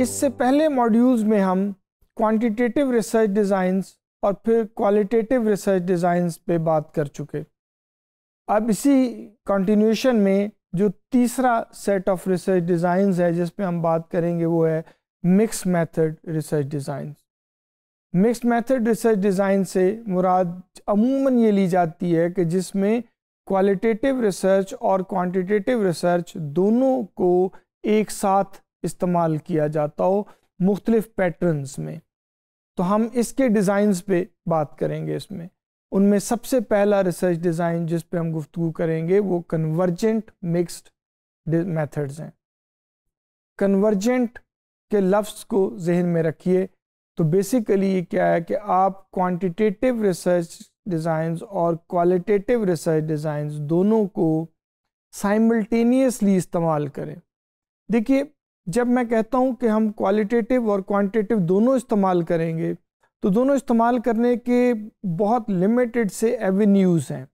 इससे पहले मॉड्यूल्स में हम क्वांटिटेटिव रिसर्च डिज़ाइंस और फिर क्वालिटेटिव रिसर्च डिज़ाइंस पे बात कर चुके अब इसी कंटिन्यूशन में जो तीसरा सेट ऑफ रिसर्च डिज़ाइंस है जिसमें हम बात करेंगे वो है mix method research designs mix method research design से मुराद अमूमन ये ली जाती है कि जिसमें क्वालिटेटिव रिसर्च और क्वांटिटेटिव रिसर्च दोनों को एक साथ इस्तेमाल किया जाता हो मुख्तलिफ पैटर्न्स में तो हम इसके डिज़ाइंस पे बात करेंगे इसमें उनमें सबसे पहला रिसर्च डिज़ाइन जिस पे हम गुफ्तु करेंगे वो कन्वर्जेंट मिक्सड मेथड्स हैं कन्वर्जेंट के लफ्ज़ को जहन में रखिए तो बेसिकली ये क्या है कि आप क्वांटिटेटिव रिसर्च डिज़ाइंस और क्वालिटेटिव रिसर्च डिज़ाइंस दोनों को साइमल्टेनियसली इस्तेमाल करें देखिए जब मैं कहता हूँ कि हम क्वालिटेटिव और क्वांटिटेटिव दोनों इस्तेमाल करेंगे तो दोनों इस्तेमाल करने के बहुत लिमिटेड से एवेन्यूज़ हैं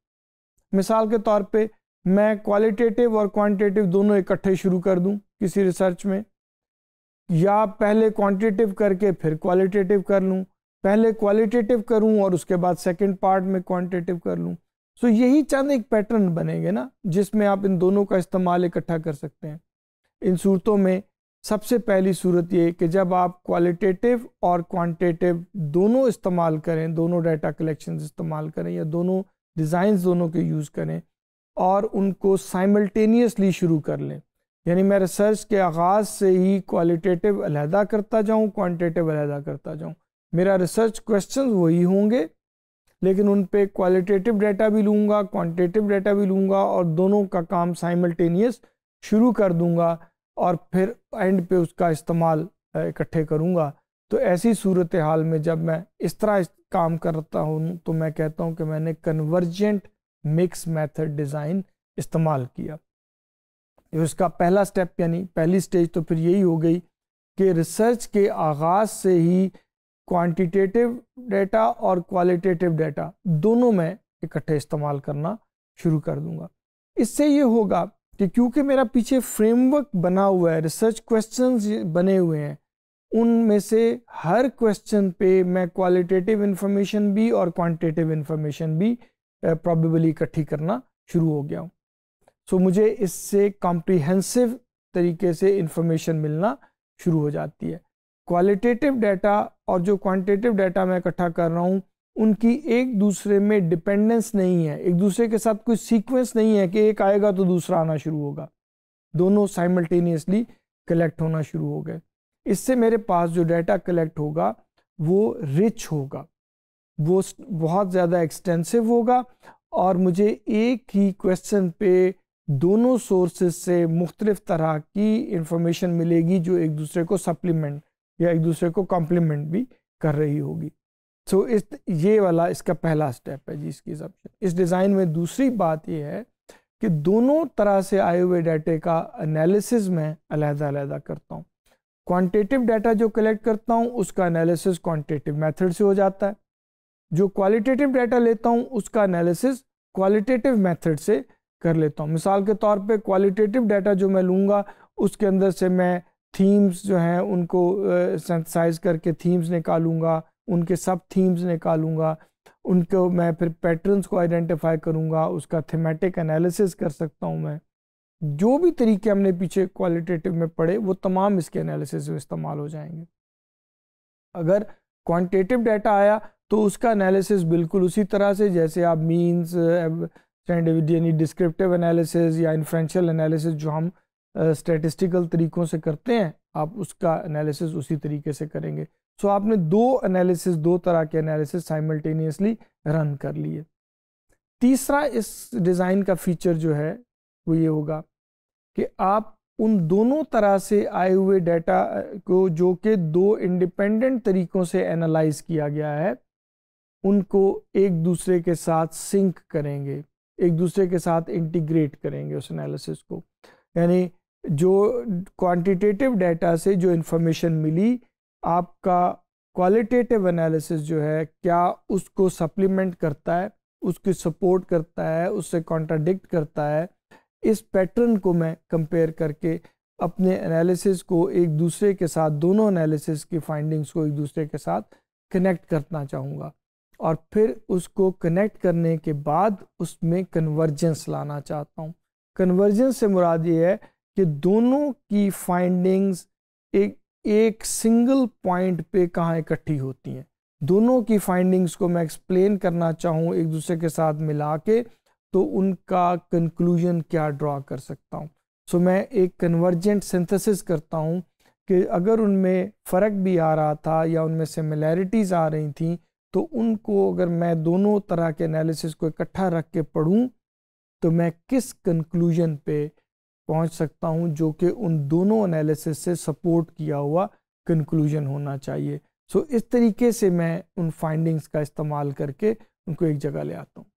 मिसाल के तौर पे मैं क्वालिटेटिव और क्वांटिटेटिव दोनों इकट्ठे शुरू कर दूँ किसी रिसर्च में या पहले क्वांटिटेटिव करके फिर क्वालिटेटिव कर लूँ पहले क्वालिटेटिव करूँ और उसके बाद सेकेंड पार्ट में क्वान्टिटिव कर लूँ सो यही चंद एक पैटर्न बनेंगे ना जिसमें आप इन दोनों का इस्तेमाल इकट्ठा कर सकते हैं इन सूरतों में सबसे पहली सूरत ये कि जब आप क्वालिटेटिव और क्वांटिटेटिव दोनों इस्तेमाल करें दोनों डाटा कलेक्शन इस्तेमाल करें या दोनों डिज़ाइंस दोनों के यूज़ करें और उनको साइमल्टेनियसली शुरू कर लें यानी मैं रिसर्च के आगाज़ से ही क्वालिटेटिव अलहदा करता जाऊँ क्वांटिटेटिव अलहदा करता जाऊँ मेरा रिसर्च क्वेश्चन वही होंगे लेकिन उन पर क्वालिटेटिव डाटा भी लूँगा क्वान्टिटिव डाटा भी लूँगा और दोनों का काम साइमल्टेनियस शुरू कर दूँगा और फिर एंड पे उसका इस्तेमाल इकट्ठे करूँगा तो ऐसी सूरत हाल में जब मैं इस तरह काम करता हूँ तो मैं कहता हूँ कि मैंने कन्वर्जेंट मिक्स मेथड डिज़ाइन इस्तेमाल किया जो इसका पहला स्टेप यानी पहली स्टेज तो फिर यही हो गई कि रिसर्च के आगाज़ से ही क्वांटिटेटिव डेटा और क्वालिटेटिव डेटा दोनों में इकट्ठे इस्तेमाल करना शुरू कर दूंगा इससे ये होगा कि क्योंकि मेरा पीछे फ्रेमवर्क बना हुआ है रिसर्च क्वेश्चंस बने हुए हैं उनमें से हर क्वेश्चन पे मैं क्वालिटेटिव इन्फॉर्मेशन भी और क्वांटिटेटिव इन्फॉर्मेशन भी प्रॉबेबली इकट्ठी करना शुरू हो गया हूँ सो so, मुझे इससे कॉम्प्रिहेंसिव तरीके से इन्फॉर्मेशन मिलना शुरू हो जाती है क्वालिटेटिव डाटा और जो क्वांटिटेटिव डाटा मैं इकट्ठा कर रहा हूँ उनकी एक दूसरे में डिपेंडेंस नहीं है एक दूसरे के साथ कोई सीक्वेंस नहीं है कि एक आएगा तो दूसरा आना शुरू होगा दोनों साइमल्टेनियसली कलेक्ट होना शुरू हो गए इससे मेरे पास जो डाटा कलेक्ट होगा वो रिच होगा वो बहुत ज़्यादा एक्सटेंसिव होगा और मुझे एक ही क्वेश्चन पे दोनों सोर्सेज से मुख्तलिफ तरह की इंफॉर्मेशन मिलेगी जो एक दूसरे को सप्लीमेंट या एक दूसरे को कॉम्प्लीमेंट भी कर रही होगी तो इस ये वाला इसका पहला स्टेप है जी इसकी इस डिज़ाइन में दूसरी बात यह है कि दोनों तरह से आए हुए डाटे का एनालिसिस मैं अलहदा अलहदा करता हूँ क्वांटिटिव डाटा जो कलेक्ट करता हूँ उसका एनालिसिस क्वांटिटिव मेथड से हो जाता है जो क्वालिटेटिव डाटा लेता हूँ उसका एनालिसिस क्वालिटेटिव मेथड से कर लेता हूँ मिसाल के तौर पे क्वालिटेटिव डाटा जो मैं लूँगा उसके अंदर से मैं थीम्स जो हैं उनको सेंथसाइज करके थीम्स निकालूंगा उनके सब थीम्स निकालूंगा उनको मैं फिर पैटर्न्स को आइडेंटिफाई करूंगा उसका थीमेटिक एनालिसिस कर सकता हूं मैं जो भी तरीके हमने पीछे क्वालिटेटिव में पढ़े वो तमाम इसके एनालिसिस में इस्तेमाल हो जाएंगे अगर क्वांटिटेटिव डाटा आया तो उसका एनालिसिस बिल्कुल उसी तरह से जैसे आप मीन्स यानी डिस्क्रिप्टिव एनालिसिस या इन्फ्रेंशियल एनालिसिस जो हम uh, तरीक़ों से करते हैं आप उसका एनालिसिस उसी तरीके से करेंगे सो आपने दो एनालिसिस दो तरह के एनालिसिस साइमल्टेनियसली रन कर लिए तीसरा इस डिज़ाइन का फीचर जो है वो ये होगा कि आप उन दोनों तरह से आए हुए डाटा को जो कि दो इंडिपेंडेंट तरीकों से एनालाइज किया गया है उनको एक दूसरे के साथ सिंक करेंगे एक दूसरे के साथ इंटीग्रेट करेंगे उस एनालिसिस को यानी जो क्वांटिटेटिव डेटा से जो इन्फॉर्मेशन मिली आपका क्वालिटेटिव एनालिसिस जो है क्या उसको सप्लीमेंट करता है उसकी सपोर्ट करता है उससे कॉन्ट्राडिक्ट करता है इस पैटर्न को मैं कंपेयर करके अपने एनालिसिस को एक दूसरे के साथ दोनों एनालिसिस की फाइंडिंग्स को एक दूसरे के साथ कनेक्ट करना चाहूँगा और फिर उसको कनेक्ट करने के बाद उसमें कन्वर्जेंस लाना चाहता हूँ कन्वर्जेंस से मुराद ये है कि दोनों की फाइंडिंग्स एक एक सिंगल पॉइंट पे कहाँ इकट्ठी होती हैं दोनों की फाइंडिंग्स को मैं एक्सप्लेन करना चाहूँ एक दूसरे के साथ मिला के तो उनका कंक्लूजन क्या ड्रॉ कर सकता हूँ सो so, मैं एक कन्वर्जेंट सिंथेसिस करता हूँ कि अगर उनमें फ़र्क भी आ रहा था या उनमें सिमिलैरिटीज़ आ रही थी तो उनको अगर मैं दोनों तरह के एनालिसिस को इकट्ठा रख के पढ़ूँ तो मैं किस कंक्लूजन पे पहुंच सकता हूं जो कि उन दोनों एनालिसिस से सपोर्ट किया हुआ कंक्लूजन होना चाहिए सो so, इस तरीके से मैं उन फाइंडिंग्स का इस्तेमाल करके उनको एक जगह ले आता हूँ